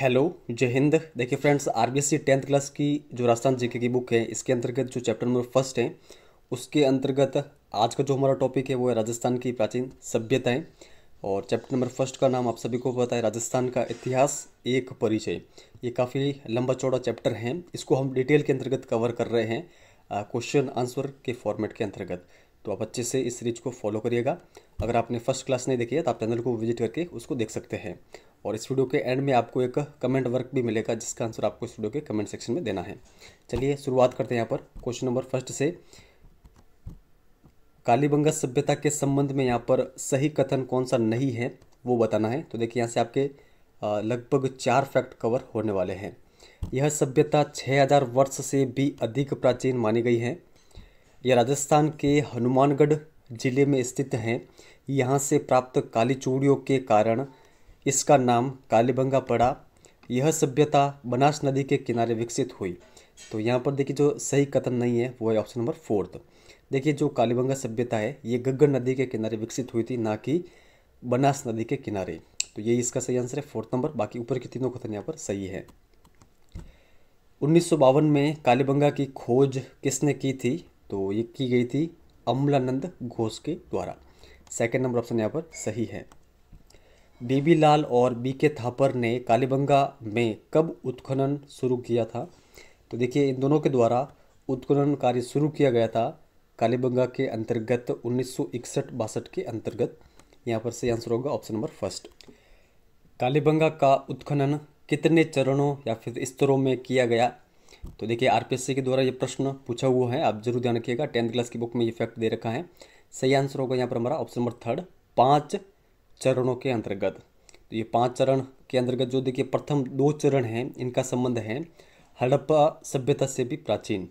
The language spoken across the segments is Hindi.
हेलो जय हिंद देखिए friends R B S C tenth class की जो राजस्थान जीके की बुक है इसके अंतर्गत जो चैप्टर नंबर फर्स्ट है उसके अंतर्गत आज का जो हमारा टॉपिक है वो है राजस्थान की प्राचीन सभ्यताएं और चैप्टर नंबर फर्स्ट का नाम आप सभी को पता है राजस्थान का इतिहास एक परिचय ये काफ़ी लंबा चौड़ा चैप्टर है इसको हम डिटेल के अंतर्गत कवर कर रहे हैं क्वेश्चन आंसर के फॉर्मेट के अंतर्गत तो आप अच्छे से इस सीरीज को फॉलो करिएगा अगर आपने फर्स्ट क्लास नहीं देखी है तो आप चैनल को विजिट करके उसको देख सकते हैं और इस वीडियो के एंड में आपको एक कमेंट वर्क भी मिलेगा जिसका आंसर आपको इस वीडियो के कमेंट सेक्शन में देना है चलिए शुरुआत करते हैं यहाँ पर क्वेश्चन नंबर फर्स्ट से कालीबंगा सभ्यता के संबंध में यहाँ पर सही कथन कौन सा नहीं है वो बताना है तो देखिए यहाँ से आपके लगभग चार फैक्ट कवर होने वाले हैं यह सभ्यता 6000 वर्ष से भी अधिक प्राचीन मानी गई है यह राजस्थान के हनुमानगढ़ जिले में स्थित हैं यहाँ से प्राप्त काली चूड़ियों के कारण इसका नाम कालीबंगा पड़ा यह सभ्यता बनास नदी के किनारे विकसित हुई तो यहाँ पर देखिए जो सही कथन नहीं है वो है ऑप्शन नंबर फोर्थ देखिए जो कालीबंगा सभ्यता है ये गग्गर नदी के किनारे विकसित हुई थी ना कि बनास नदी के किनारे तो यही इसका सही आंसर है फोर्थ नंबर बाकी ऊपर के तीनों कथन यहाँ पर सही है उन्नीस में कालीबंगा की खोज किसने की थी तो ये की गई थी अम्लानंद घोष के द्वारा सेकेंड नंबर ऑप्शन यहाँ पर सही है बीबी लाल और बी के थापर ने कालीबंगा में कब उत्खनन शुरू किया था तो देखिए इन दोनों के द्वारा उत्खनन कार्य शुरू किया गया था कालीबंगा के अंतर्गत उन्नीस सौ के अंतर्गत यहाँ पर से आंसर होगा ऑप्शन नंबर फर्स्ट कालीबंगा का उत्खनन कितने चरणों या फिर स्तरों में किया गया तो देखिए आरपीएससी के द्वारा ये प्रश्न पूछा हुआ है आप जरूर ध्यान रखिएगा टेंथ क्लास की बुक में ये फैक्ट दे रखा है सही आंसर होगा यहाँ पर हमारा ऑप्शन नंबर थर्ड पाँच चरणों के अंतर्गत तो ये पांच चरण के अंतर्गत जो देखिए प्रथम दो चरण हैं इनका संबंध है हड़प्पा सभ्यता से भी प्राचीन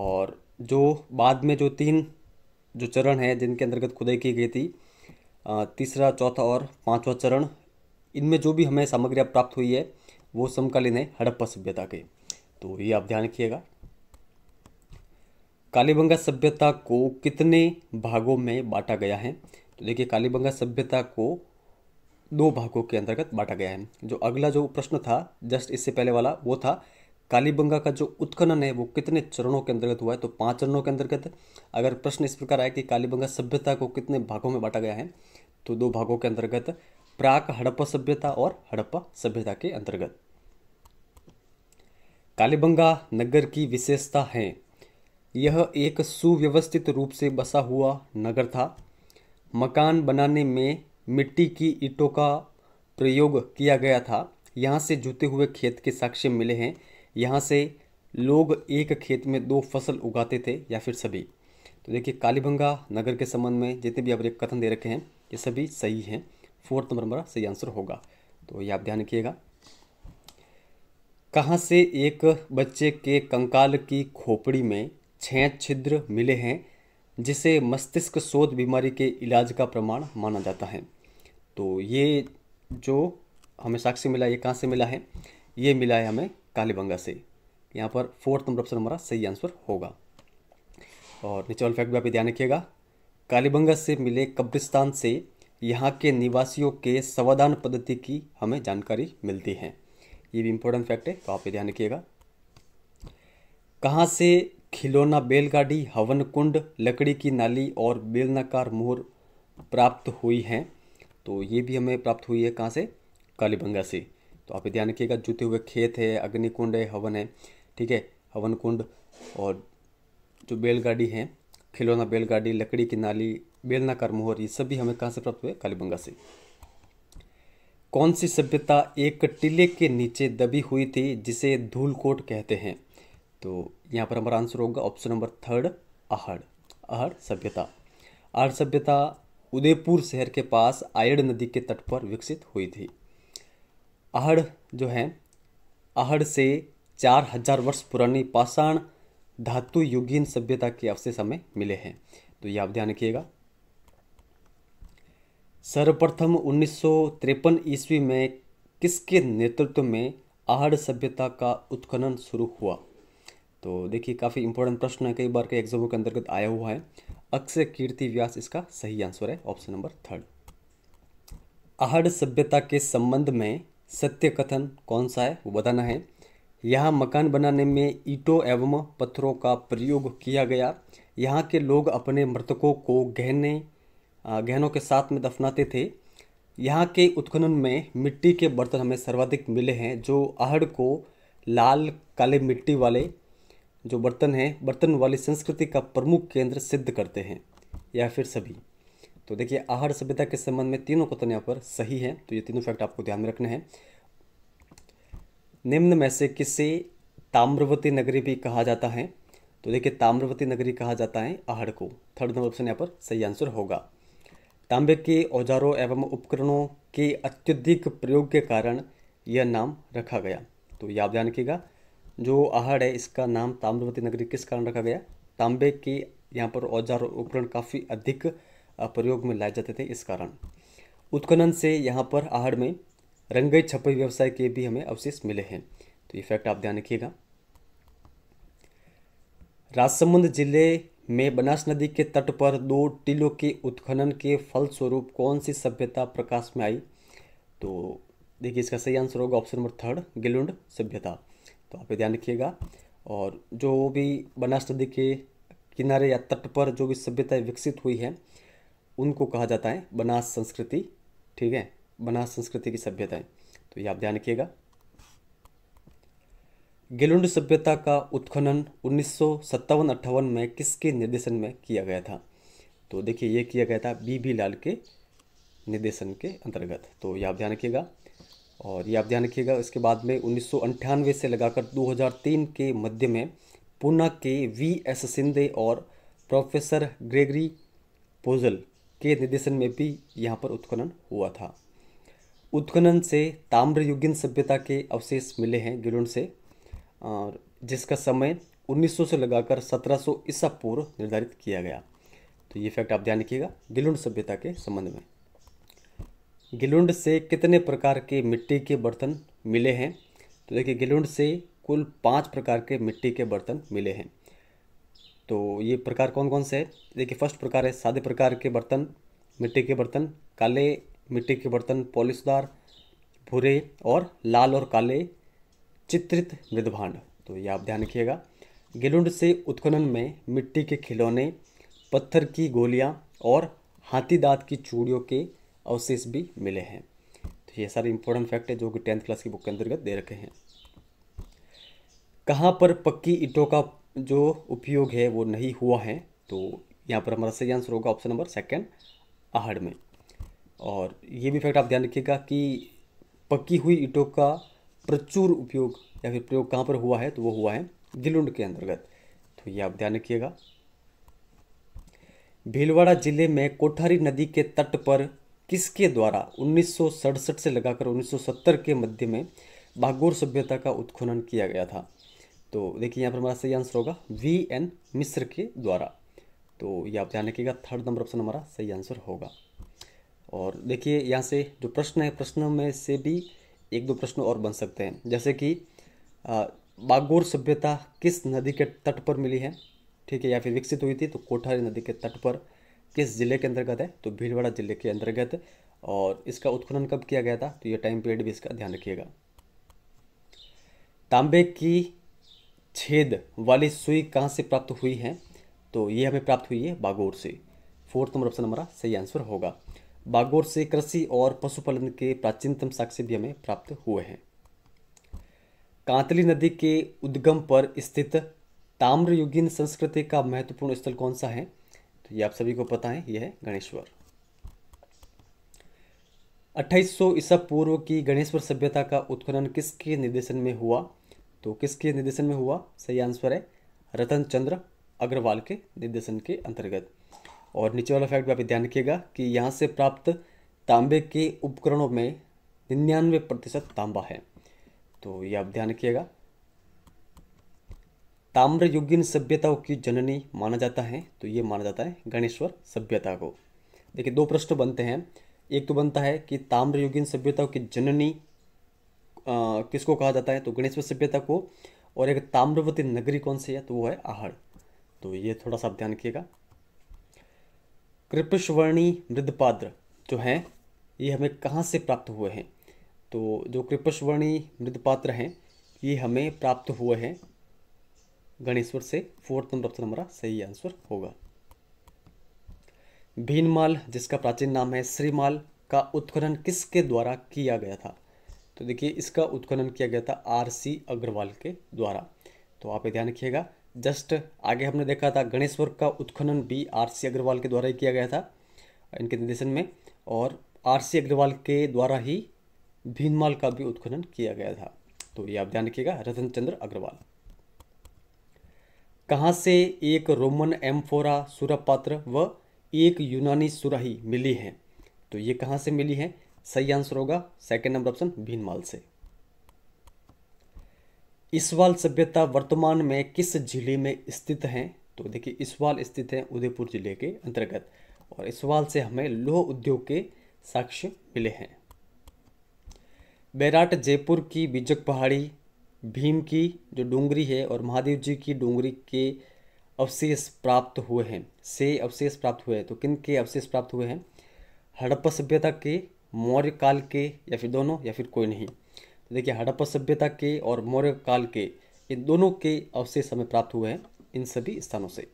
और जो बाद में जो तीन जो चरण हैं जिनके अंतर्गत खुदाई की गई थी तीसरा चौथा और पांचवा चरण इनमें जो भी हमें सामग्रियाँ प्राप्त हुई है वो समकालीन है हड़प्पा सभ्यता के तो ये आप ध्यान रखिएगा कालीबंगा सभ्यता को कितने भागों में बांटा गया है तो देखिए कालीबंगा सभ्यता को दो भागों के अंतर्गत बांटा गया है जो अगला जो प्रश्न था जस्ट इससे पहले वाला वो था कालीबंगा का जो उत्खनन है वो कितने चरणों के अंतर्गत हुआ है तो पांच चरणों के अंतर्गत अगर प्रश्न इस प्रकार आया कि कालीबंगा सभ्यता को कितने भागों में बांटा गया है तो दो भागों के अंतर्गत प्राक हड़प्पा सभ्यता और हड़प्पा सभ्यता के अंतर्गत कालीबंगा नगर की विशेषता है यह एक सुव्यवस्थित रूप से बसा हुआ नगर था मकान बनाने में मिट्टी की ईंटों का प्रयोग किया गया था यहाँ से जुते हुए खेत के साक्ष्य मिले हैं यहाँ से लोग एक खेत में दो फसल उगाते थे या फिर सभी तो देखिए कालीभंगा नगर के संबंध में जितने भी आप कथन दे रखे हैं ये सभी सही हैं फोर्थ नंबर हमारा सही आंसर होगा तो ये आप ध्यान रखिएगा कहाँ से एक बच्चे के कंकाल की खोपड़ी में छः छिद्र मिले हैं जिसे मस्तिष्क शोध बीमारी के इलाज का प्रमाण माना जाता है तो ये जो हमें साक्षी मिला ये कहाँ से मिला है ये मिला है हमें कालीबंगा से यहाँ पर फोर्थ नंबर ऑप्शन हमारा सही आंसर होगा और नीचे वाले फैक्ट भी आप ध्यान रखिएगा कालीबंगा से मिले कब्रिस्तान से यहाँ के निवासियों के समाधान पद्धति की हमें जानकारी मिलती है ये भी इम्पोर्टेंट फैक्ट है तो आप ध्यान रखिएगा कहाँ से खिलौना बैलगाड़ी हवन कुंड लकड़ी की नाली और बेलनाकार मोहर प्राप्त हुई हैं तो ये भी हमें प्राप्त हुई है कहाँ से कालीबंगा से तो आप ध्यान रखिएगा जुते हुए खेत है अग्निकुंड है हवन है ठीक है हवन कुंड और जो बैलगाड़ी है खिलौना बैलगाड़ी लकड़ी की नाली बेलनाकार मोहर ये सब भी हमें कहाँ से प्राप्त हुए कालीबंगा से कौन सी सभ्यता एक टीले के नीचे दबी हुई थी जिसे धूलकोट कहते हैं तो यहाँ पर हमारा आंसर होगा option number third Ahar Ahar सभ्यता आहड़ सभ्यता उदयपुर शहर के पास आयड़ नदी के तट पर विकसित हुई थी आहड़ जो है आहड़ से चार हजार वर्ष पुरानी पाषाण धातु युगीन सभ्यता के अवशेष हमें मिले हैं तो ये आप ध्यान रखिएगा सर्वप्रथम उन्नीस ईस्वी में किसके नेतृत्व में आहड़ सभ्यता का उत्खनन शुरू हुआ तो देखिए काफ़ी इंपॉर्टेंट प्रश्न है कई बार के एग्जामों के अंतर्गत आया हुआ है अक्षय कीर्ति व्यास इसका सही आंसर है ऑप्शन नंबर थर्ड आहड़ सभ्यता के संबंध में सत्य कथन कौन सा है वो बताना है यहाँ मकान बनाने में ईंटों एवं पत्थरों का प्रयोग किया गया यहाँ के लोग अपने मृतकों को गहने गहनों के साथ में दफनाते थे यहाँ के उत्खनन में मिट्टी के बर्तन हमें सर्वाधिक मिले हैं जो आहड़ को लाल काले मिट्टी वाले जो बर्तन हैं बर्तन वाली संस्कृति का प्रमुख केंद्र सिद्ध करते हैं या फिर सभी तो देखिए आहार सभ्यता के संबंध में तीनों कथन यहाँ पर सही है तो ये तीनों फैक्ट आपको ध्यान में रखना है निम्न में से किसे ताम्रवती नगरी भी कहा जाता है तो देखिए ताम्रवती नगरी कहा जाता है आहड़ को थर्ड नंबर ऑप्शन यहाँ पर सही आंसर होगा तांबे के औजारों एवं उपकरणों के अत्यधिक प्रयोग के कारण यह नाम रखा गया तो याद आप ध्यान रखिएगा जो आहड़ है इसका नाम ताम्रवती नगरी किस कारण रखा गया तांबे के यहाँ पर औजार उपकरण काफ़ी अधिक प्रयोग में लाए जाते थे इस कारण उत्खनन से यहाँ पर आहड़ में रंगई छपे व्यवसाय के भी हमें अवशेष मिले हैं तो ये फैक्ट आप ध्यान रखिएगा राजसमंद जिले में बनास नदी के तट पर दो टीलों के उत्खनन के फलस्वरूप कौन सी सभ्यता प्रकाश में आई तो देखिए इसका सही आंसर होगा ऑप्शन नंबर थर्ड गिलुंड सभ्यता तो आप ध्यान रखिएगा और जो भी बनास नदी के किनारे या तट पर जो भी सभ्यताएँ विकसित हुई हैं उनको कहा जाता है बनास संस्कृति ठीक है बनास संस्कृति की सभ्यताएँ तो ये आप ध्यान रखिएगा गेलुंड सभ्यता का उत्खनन उन्नीस सौ में किसके निर्देशन में किया गया था तो देखिए ये किया गया था बी बी लाल के निर्देशन के अंतर्गत तो यह आप ध्यान रखिएगा और ये आप ध्यान रखिएगा इसके बाद में उन्नीस से लगाकर 2003 के मध्य में पुणे के वी एस सिंधे और प्रोफेसर ग्रेगरी पोजल के निर्देशन में भी यहाँ पर उत्खनन हुआ था उत्खनन से ताम्रयुगीन सभ्यता के अवशेष मिले हैं गिलुंड से और जिसका समय 1900 से लगाकर 1700 ईसा पूर्व निर्धारित किया गया तो ये फैक्ट आप ध्यान रखिएगा गिलुंड सभ्यता के संबंध में गिलुंड से कितने प्रकार के मिट्टी के बर्तन मिले हैं तो देखिए गिलुंड से कुल पांच प्रकार के मिट्टी के बर्तन मिले हैं तो ये प्रकार कौन कौन से है देखिए फर्स्ट प्रकार है सादे प्रकार के बर्तन मिट्टी के बर्तन काले मिट्टी के बर्तन पॉलिशदार भूरे और लाल और काले चित्रित मृदभांड तो ये आप ध्यान रखिएगा गिलुंड से उत्खनन में मिट्टी के खिलौने पत्थर की गोलियाँ और हाथी दांत की चूड़ियों के अवशेष भी मिले हैं तो ये सारे इंपॉर्टेंट फैक्ट है जो कि टेंथ क्लास की बुक के अंतर्गत दे रखे हैं कहाँ पर पक्की ईटों का जो उपयोग है वो नहीं हुआ है तो यहाँ पर हमारा सही आंसर होगा ऑप्शन नंबर सेकेंड आहड़ में और ये भी फैक्ट आप ध्यान रखिएगा कि पक्की हुई ईटों का प्रचुर उपयोग या फिर प्रयोग कहाँ पर हुआ है तो वो हुआ है गिलुंड के अंतर्गत तो ये आप ध्यान रखिएगा भीलवाड़ा जिले में कोठारी नदी के तट पर किसके द्वारा उन्नीस से लगाकर 1970 के मध्य में बागोर सभ्यता का उत्खनन किया गया था तो देखिए यहाँ पर हमारा सही आंसर होगा वी एन मिस्र के द्वारा तो ये आप ध्यान रखिएगा थर्ड नंबर ऑप्शन हमारा सही आंसर होगा और देखिए यहाँ से जो प्रश्न है प्रश्न में से भी एक दो प्रश्न और बन सकते हैं जैसे कि बागोर सभ्यता किस नदी के तट पर मिली है ठीक है या फिर विकसित हुई थी तो कोठारी नदी के तट पर किस ज़िले के अंतर्गत है तो भीलवाड़ा ज़िले के अंतर्गत और इसका उत्खनन कब किया गया था तो यह टाइम पीरियड भी इसका ध्यान रखिएगा तांबे की छेद वाली सुई कहाँ से प्राप्त हुई है तो ये हमें प्राप्त हुई है बागोर से फोर्थ नंबर ऑप्शन हमारा सही आंसर होगा बागोर से कृषि और पशुपालन के प्राचीनतम साक्ष्य भी हमें प्राप्त हुए हैं कांतली नदी के उद्गम पर स्थित ताम्रयुगीन संस्कृति का महत्वपूर्ण स्थल कौन सा है तो ये आप सभी को पता है ये है गणेश्वर 2800 ईसा पूर्व की गणेश्वर सभ्यता का उत्खनन किसके निर्देशन में हुआ तो किसके निर्देशन में हुआ सही आंसर है रतन चंद्र अग्रवाल के निर्देशन के अंतर्गत और नीचे वाला फैक्ट भी आप ध्यान रखिएगा कि यहाँ से प्राप्त तांबे के उपकरणों में निन्यानवे प्रतिशत तांबा है तो ये आप ध्यान रखिएगा ताम्रयुगीन सभ्यताओं की जननी माना जाता है तो ये माना जाता है गणेश्वर सभ्यता को देखिए दो प्रश्न बनते हैं एक तो बनता है कि ताम्रयुगीन सभ्यताओं की जननी आ, किसको कहा जाता है तो गणेश्वर सभ्यता को और एक ताम्रवती नगरी कौन सी है तो वो है आहड़ तो ये थोड़ा सा ध्यान रखिएगा कृपस्वर्णी मृदपाद्र जो हैं ये हमें कहाँ से प्राप्त हुए हैं तो जो कृपस्वर्णी मृदपात्र हैं ये हमें प्राप्त हुए हैं गणेश्वर से फोर्थ नंबर ऑप्शन हमारा सही आंसर होगा भीनमाल जिसका प्राचीन नाम है श्रीमाल का उत्खनन किसके द्वारा किया गया था तो देखिए इसका उत्खनन किया गया था आर सी अग्रवाल के द्वारा तो आप ध्यान रखिएगा जस्ट आगे हमने देखा था गणेश्वर का उत्खनन भी आर सी अग्रवाल के द्वारा ही किया गया था इनके निर्देशन में और आर सी अग्रवाल के द्वारा ही भीनमाल का भी उत्खनन किया गया था तो ये आप ध्यान रखिएगा रतन चंद्र अग्रवाल कहाँ से एक रोमन एम्फोरा सुरापात्र व एक यूनानी सुराही मिली है तो ये कहाँ से मिली है सही आंसर होगा सेकेंड नंबर ऑप्शन भीनमाल से इसवाल सभ्यता वर्तमान में किस जिले में स्थित है तो देखिए इसवाल स्थित है उदयपुर जिले के अंतर्गत और इसवाल से हमें लोह उद्योग के साक्ष्य मिले हैं बैराट जयपुर की बीजक पहाड़ी भीम की जो डोंगरी है और महादेव जी की डोंगरी के अवशेष प्राप्त हुए हैं से अवशेष प्राप्त हुए हैं तो किन के अवशेष प्राप्त हुए हैं हड़प्पा सभ्यता के मौर्य काल के या फिर दोनों या फिर कोई नहीं तो देखिए हड़प्पा सभ्यता के और मौर्य काल के इन दोनों के अवशेष हमें प्राप्त हुए हैं इन सभी स्थानों से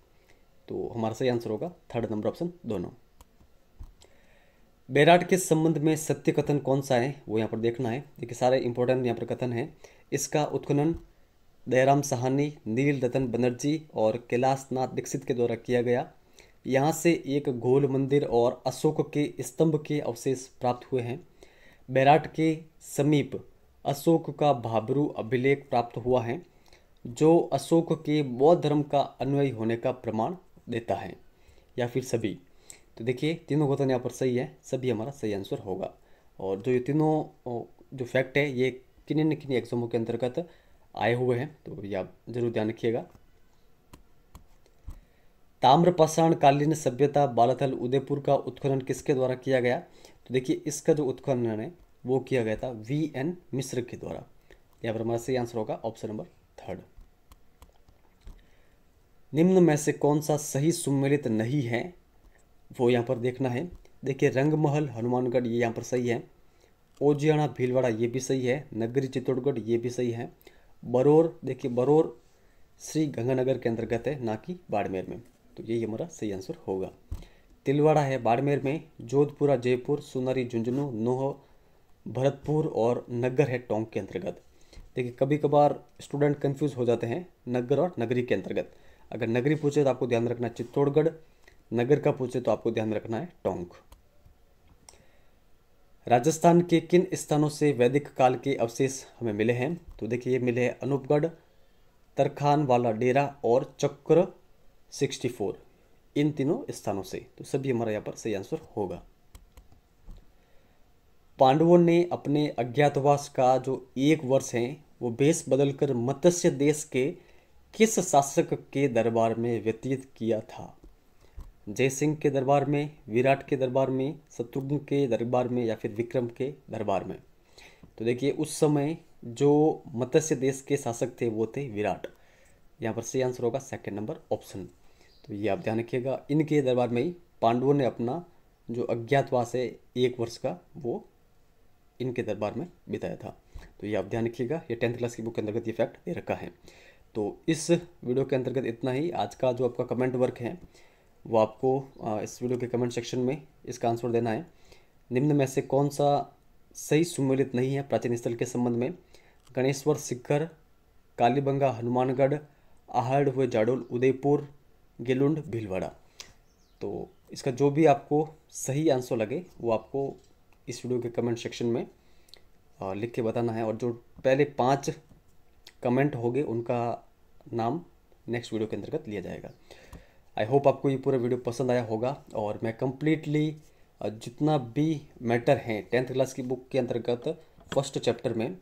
तो हमारा सही आंसर होगा थर्ड नंबर ऑप्शन दोनों बैराट के संबंध में सत्य कथन कौन सा है वो यहाँ पर देखना है देखिए सारे इंपॉर्टेंट यहाँ पर कथन है इसका उत्खनन दयाराम सहानी नील रतन बनर्जी और कैलाश नाथ दीक्षित के द्वारा किया गया यहाँ से एक गोल मंदिर और अशोक के स्तंभ के अवशेष प्राप्त हुए हैं बैराट के समीप अशोक का भाबरू अभिलेख प्राप्त हुआ है जो अशोक के बौद्ध धर्म का अन्वयी होने का प्रमाण देता है या फिर सभी तो देखिए तीनों क्वेश्चन तो यहाँ पर सही है सभी हमारा सही आंसर होगा और जो ये तीनों जो फैक्ट है ये किन्हीं न किन्हीं एग्जामों के अंतर्गत आए हुए हैं तो ये आप जरूर ध्यान रखिएगा ताम्रपाषाण कालीन सभ्यता बालाथल उदयपुर का उत्खनन किसके द्वारा किया गया तो देखिए इसका जो उत्खनन है वो किया गया था वी एन मिश्र के द्वारा यहाँ पर हमारा सही आंसर होगा ऑप्शन नंबर थर्ड निम्न में से कौन सा सही सम्मिलित नहीं है वो यहाँ पर देखना है देखिए रंगमहल हनुमानगढ़ ये यहाँ पर सही है ओजियाणा भीलवाड़ा ये भी सही है नगरी चित्तौड़गढ़ ये भी सही है बरोर देखिए बरोर श्री गंगानगर के अंतर्गत है ना कि बाड़मेर में तो यही हमारा सही आंसर होगा तिलवाड़ा है बाड़मेर में जोधपुरा जयपुर सुनारी झुंझुनू नोह भरतपुर और नगर है टोंक के अंतर्गत देखिए कभी कभार स्टूडेंट कंफ्यूज हो जाते हैं नगर और नगरी के अंतर्गत अगर नगरी पूछे तो आपको ध्यान रखना चित्तौड़गढ़ नगर का पूछे तो आपको ध्यान रखना है टोंक राजस्थान के किन स्थानों से वैदिक काल के अवशेष हमें मिले हैं तो देखिए ये मिले हैं अनूपगढ़ तरखान वाला डेरा और चक्र 64 इन तीनों स्थानों से तो सभी हमारा यहाँ पर सही आंसर होगा पांडवों ने अपने अज्ञातवास का जो एक वर्ष है वो बेस बदलकर मत्स्य देश के किस शासक के दरबार में व्यतीत किया था जय सिंह के दरबार में विराट के दरबार में शत्रुघ्न के दरबार में या फिर विक्रम के दरबार में तो देखिए उस समय जो मत्स्य देश के शासक थे वो थे विराट यहाँ पर सही आंसर होगा सेकंड नंबर ऑप्शन तो ये आप ध्यान रखिएगा इनके दरबार में ही पांडवों ने अपना जो अज्ञातवास है एक वर्ष का वो इनके दरबार में बिताया था तो ये आप ध्यान रखिएगा ये टेंथ क्लास की बुक के अंतर्गत ये फैक्ट दे रखा है तो इस वीडियो के अंतर्गत इतना ही आज का जो आपका कमेंट वर्क है वो आपको इस वीडियो के कमेंट सेक्शन में इसका आंसर देना है निम्न में से कौन सा सही सुमेलित नहीं है प्राचीन स्थल के संबंध में गणेश्वर सिखर कालीबंगा हनुमानगढ़ आहड़ हुए जाडोल उदयपुर गेलुंड भीलवाड़ा तो इसका जो भी आपको सही आंसर लगे वो आपको इस वीडियो के कमेंट सेक्शन में लिख के बताना है और जो पहले पाँच कमेंट होंगे उनका नाम नेक्स्ट वीडियो के अंतर्गत लिया जाएगा आई होप आपको ये पूरा वीडियो पसंद आया होगा और मैं कम्प्लीटली जितना भी मैटर हैं टेंथ क्लास की बुक के अंतर्गत फर्स्ट चैप्टर में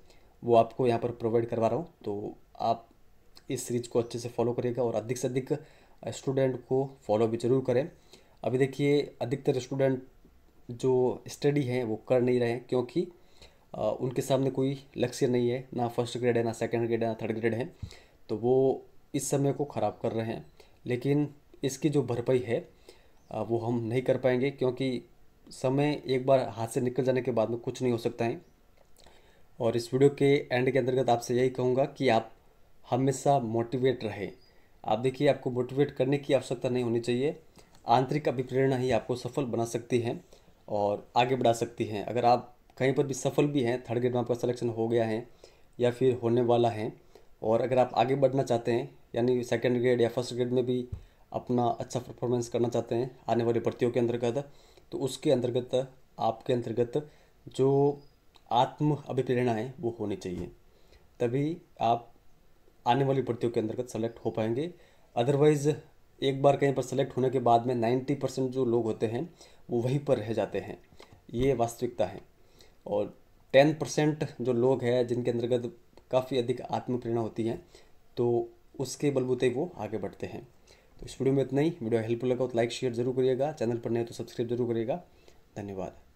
वो आपको यहाँ पर प्रोवाइड करवा रहा हूँ तो आप इस सीरीज को अच्छे से फॉलो करिएगा और अधिक से अधिक स्टूडेंट को फॉलो भी जरूर करें अभी देखिए अधिकतर स्टूडेंट जो स्टडी हैं वो कर नहीं रहे हैं क्योंकि उनके सामने कोई लक्ष्य नहीं है ना फर्स्ट ग्रेड है ना सेकेंड ग्रेड है ना थर्ड ग्रेड है तो वो इस समय को ख़राब कर रहे हैं लेकिन इसकी जो भरपाई है वो हम नहीं कर पाएंगे क्योंकि समय एक बार हाथ से निकल जाने के बाद में कुछ नहीं हो सकता है और इस वीडियो के एंड के अंतर्गत आपसे यही कहूँगा कि आप हमेशा मोटिवेट रहें आप देखिए आपको मोटिवेट करने की आवश्यकता नहीं होनी चाहिए आंतरिक अभिप्रेरणा ही आपको सफल बना सकती है और आगे बढ़ा सकती हैं अगर आप कहीं पर भी सफल भी हैं थर्ड ग्रेड में आपका सलेक्शन हो गया है या फिर होने वाला है और अगर आप आगे बढ़ना चाहते हैं यानी सेकेंड ग्रेड या फर्स्ट ग्रेड में भी अपना अच्छा परफॉर्मेंस करना चाहते हैं आने वाली भर्तियों के अंतर्गत तो उसके अंतर्गत आपके अंतर्गत जो आत्म अभिप्रेरणा है वो होनी चाहिए तभी आप आने वाली भर्तियों के अंतर्गत सेलेक्ट हो पाएंगे अदरवाइज़ एक बार कहीं पर सेलेक्ट होने के बाद में नाइन्टी परसेंट जो लोग होते हैं वो वहीं पर रह जाते हैं ये वास्तविकता है और टेन परसेंट जो लोग हैं जिनके अंतर्गत काफ़ी अधिक आत्म प्रेरणा होती है तो उसके बलबूते वो आगे बढ़ते हैं तो इस वीडियो में इतना ही वीडियो हेल्पफुल लगा तो लाइक शेयर जरूर करिएगा चैनल पर नहीं तो सब्सक्राइब जरूर करिएगा धन्यवाद